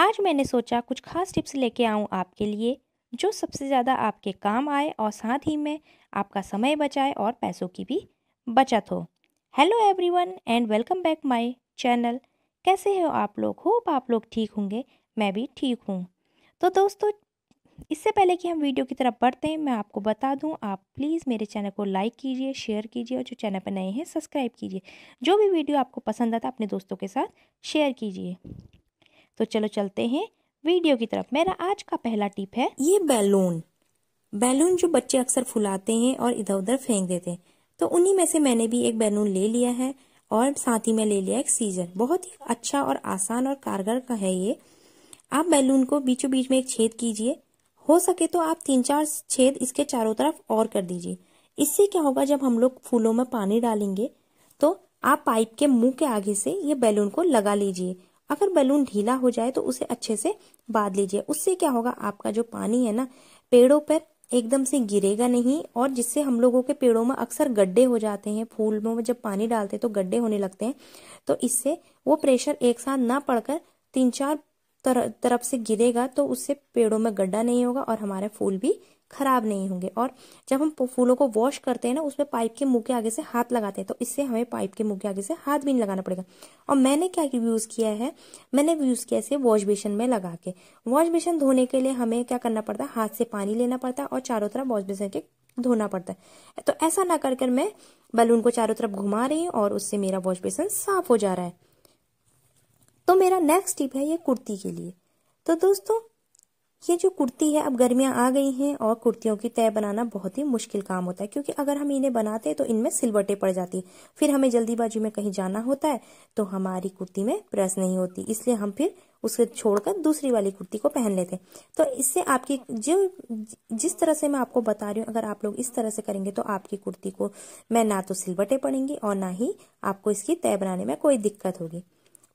आज मैंने सोचा कुछ खास टिप्स लेके आऊँ आपके लिए जो सबसे ज़्यादा आपके काम आए और साथ ही में आपका समय बचाए और पैसों की भी बचत हो hello everyone and welcome back my channel कैसे हो आप लोग होप आप लोग ठीक होंगे मैं भी ठीक हूँ तो दोस्तों इससे पहले कि हम वीडियो की तरफ बढ़ते हैं मैं आपको बता दूं आप प्लीज़ मेरे चैनल को लाइक कीजिए शेयर कीजिए और जो चैनल पर नए हैं सब्सक्राइब कीजिए जो भी वीडियो आपको पसंद आता है अपने दोस्तों के साथ शेयर कीजिए तो चलो चलते हैं वीडियो की तरफ मेरा आज का पहला टिप है ये बैलून बैलून जो बच्चे अक्सर फुलाते हैं और इधर उधर फेंक देते हैं तो उन्हीं में से मैंने भी एक बैलून ले लिया है और साथ ही में ले लिया एक सीजर बहुत ही अच्छा और आसान और कारगर का है ये आप बैलून को बीचों बीच में एक छेद कीजिए हो सके तो आप तीन चार छेद इसके चारों तरफ और कर दीजिए इससे क्या होगा जब हम लोग फूलों में पानी डालेंगे तो आप पाइप के मुंह के आगे से ये बैलून को लगा लीजिए अगर बलून ढीला हो जाए तो उसे अच्छे से बांध लीजिए उससे क्या होगा आपका जो पानी है ना पेड़ों पर एकदम से गिरेगा नहीं और जिससे हम लोगों के पेड़ों में अक्सर गड्ढे हो जाते हैं फूल में जब पानी डालते हैं तो गड्ढे होने लगते हैं तो इससे वो प्रेशर एक साथ ना पड़कर तीन चार तर, तरफ से गिरेगा तो उससे पेड़ों में गड्ढा नहीं होगा और हमारे फूल भी खराब नहीं होंगे और जब हम फूलों को वॉश करते हैं ना उसमें पाइप के मुंह के आगे से हाथ लगाते हैं तो इससे हमें पाइप के मुंह के आगे से हाथ भी नहीं लगाना पड़ेगा और मैंने क्या यूज़ किया है मैंने यूज़ किया इसे वॉश बेसन में लगा के वॉश बेसन धोने के लिए हमें क्या करना पड़ता है हाथ से पानी लेना पड़ता है और चारों तरफ वॉश बेसन के धोना पड़ता है तो ऐसा ना कर कर मैं बैलून को चारों तरफ घुमा रही हूँ और उससे मेरा वॉश बेसन साफ हो जा रहा है तो मेरा नेक्स्ट टिप है ये कुर्ती के लिए तो दोस्तों ये जो कुर्ती है अब गर्मियां आ गई हैं और कुर्तियों की तय बनाना बहुत ही मुश्किल काम होता है क्योंकि अगर हम इन्हें बनाते हैं तो इनमें सिलवटें पड़ जाती है फिर हमें जल्दीबाजी में कहीं जाना होता है तो हमारी कुर्ती में प्रेस नहीं होती इसलिए हम फिर उसे छोड़कर दूसरी वाली कुर्ती को पहन लेते हैं तो इससे आपकी जो जिस तरह से मैं आपको बता रही हूँ अगर आप लोग इस तरह से करेंगे तो आपकी कुर्ती को मैं ना तो सिलवटें पड़ेंगी और ना ही आपको इसकी तय बनाने में कोई दिक्कत होगी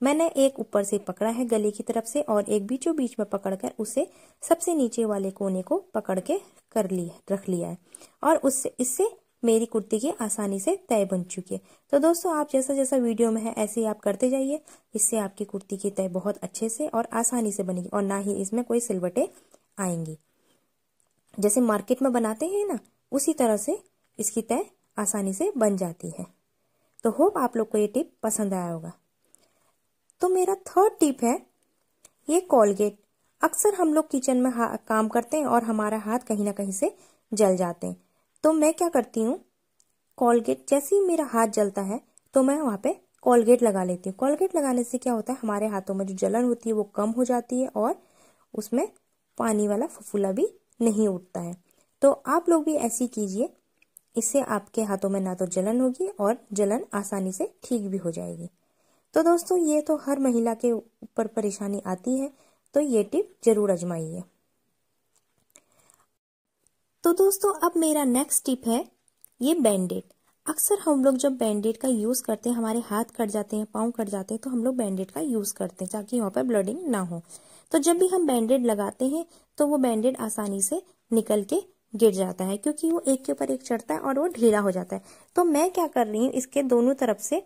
मैंने एक ऊपर से पकड़ा है गले की तरफ से और एक बीचों बीच में पकड़कर उसे सबसे नीचे वाले कोने को पकड़ के कर लिया रख लिया है और उससे इससे मेरी कुर्ती की आसानी से तय बन चुकी है तो दोस्तों आप जैसा जैसा वीडियो में है ऐसे ही आप करते जाइए इससे आपकी कुर्ती की तय बहुत अच्छे से और आसानी से बनेगी और ना ही इसमें कोई सिलवटे आएंगी जैसे मार्केट में बनाते हैं ना उसी तरह से इसकी तय आसानी से बन जाती है तो होप आप लोग को ये टिप पसंद आया होगा तो मेरा थर्ड टिप है ये कॉलगेट अक्सर हम लोग किचन में काम करते हैं और हमारा हाथ कहीं ना कहीं से जल जाते हैं तो मैं क्या करती हूँ कॉलगेट जैसे ही मेरा हाथ जलता है तो मैं वहां पे कॉलगेट लगा लेती हूँ कॉलगेट लगाने से क्या होता है हमारे हाथों में जो जलन होती है वो कम हो जाती है और उसमें पानी वाला फफूला भी नहीं उठता है तो आप लोग भी ऐसी कीजिए इससे आपके हाथों में ना तो जलन होगी और जलन आसानी से ठीक भी हो जाएगी तो दोस्तों ये तो हर महिला के ऊपर परेशानी आती है तो ये टिप जरूर आजमाइए तो दोस्तों अब मेरा नेक्स्ट टिप है ये बैंडेड अक्सर हम लोग जब बैंडेड का यूज़ करते हैं हमारे हाथ कट जाते हैं पाँव कट जाते हैं तो हम लोग बैंडेड का यूज़ करते हैं ताकि वहां पर ब्लडिंग ना हो तो जब भी हम बैंडेड लगाते हैं तो वो बैंडेड आसानी से निकल के गिर जाता है क्योंकि वो एक के ऊपर एक चढ़ता है और वो ढीला हो जाता है तो मैं क्या कर रही हूँ इसके दोनों तरफ से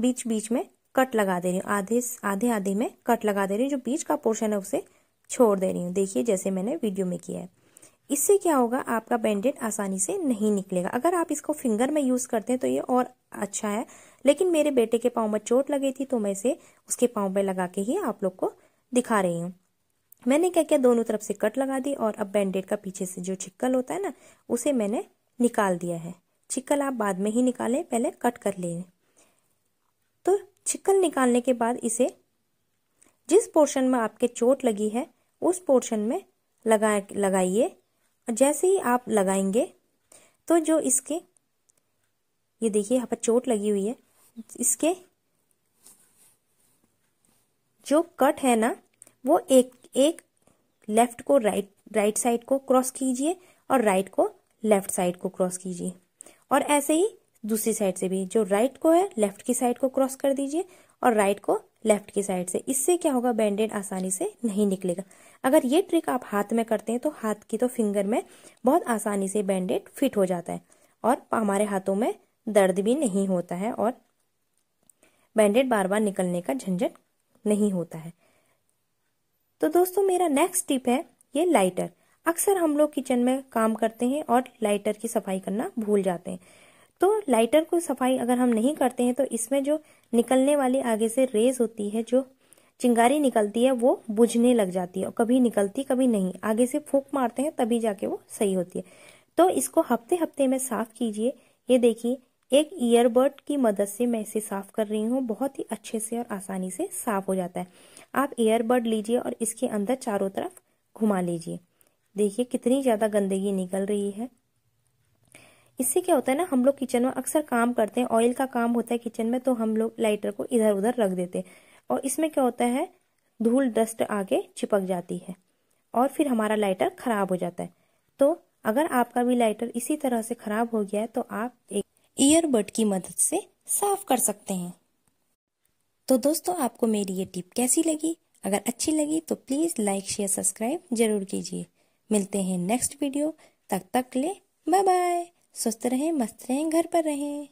बीच बीच में कट लगा दे रही हूँ आधे आधे आधे में कट लगा दे रही हूँ जो बीच का पोर्शन है उसे छोड़ दे रही हूँ देखिए जैसे मैंने वीडियो में किया है इससे क्या होगा आपका बैंडेड आसानी से नहीं निकलेगा अगर आप इसको फिंगर में यूज़ करते हैं तो ये और अच्छा है लेकिन मेरे बेटे के पाँव में चोट लगी थी तो मैं इसे उसके पाँव में लगा के ही आप लोग को दिखा रही हूँ मैंने क्या किया दोनों तरफ से कट लगा दी और अब बैंडेड का पीछे से जो छिक्कल होता है ना उसे मैंने निकाल दिया है छिक्कल आप बाद में ही निकालें पहले कट कर लें तो छिकल निकालने के बाद इसे जिस पोर्शन में आपके चोट लगी है उस पोर्शन में लगा लगाइए जैसे ही आप लगाएंगे तो जो इसके ये देखिए यहाँ पर चोट लगी हुई है इसके जो कट है ना वो एक एक लेफ्ट को राइट राइट साइड को क्रॉस कीजिए और राइट को लेफ्ट साइड को क्रॉस कीजिए और ऐसे ही दूसरी साइड से भी जो राइट को है लेफ्ट की साइड को क्रॉस कर दीजिए और राइट को लेफ्ट की साइड से इससे क्या होगा बैंडेड आसानी से नहीं निकलेगा अगर ये ट्रिक आप हाथ में करते हैं तो हाथ की तो फिंगर में बहुत आसानी से बैंडेड फिट हो जाता है और हमारे हाथों में दर्द भी नहीं होता है और बैंडेड बार बार निकलने का झंझट नहीं होता है तो दोस्तों मेरा नेक्स्ट टिप है ये लाइटर अक्सर हम लोग किचन में काम करते हैं और लाइटर की सफाई करना भूल जाते हैं तो लाइटर को सफाई अगर हम नहीं करते हैं तो इसमें जो निकलने वाली आगे से रेज होती है जो चिंगारी निकलती है वो बुझने लग जाती है और कभी निकलती कभी नहीं आगे से फूक मारते हैं तभी जाके वो सही होती है तो इसको हफ्ते हफ्ते में साफ कीजिए ये देखिए एक ईयरबड की मदद से मैं इसे साफ कर रही हूँ बहुत ही अच्छे से और आसानी से साफ हो जाता है आप ईयरबड लीजिए और इसके अंदर चारों तरफ घुमा लीजिए देखिए कितनी ज़्यादा गंदगी निकल रही है इससे क्या होता है ना हम लोग किचन में अक्सर काम करते हैं ऑयल का काम होता है किचन में तो हम लोग लाइटर को इधर उधर रख देते हैं और इसमें क्या होता है धूल डस्ट आगे चिपक जाती है और फिर हमारा लाइटर ख़राब हो जाता है तो अगर आपका भी लाइटर इसी तरह से ख़राब हो गया है तो आप एक ईयरबड की मदद से साफ़ कर सकते हैं तो दोस्तों आपको मेरी ये टिप कैसी लगी अगर अच्छी लगी तो प्लीज़ लाइक शेयर सब्सक्राइब जरूर कीजिए मिलते हैं नेक्स्ट वीडियो तक तक ले बाय बाय स्वस्थ रहें मस्त रहें घर पर रहें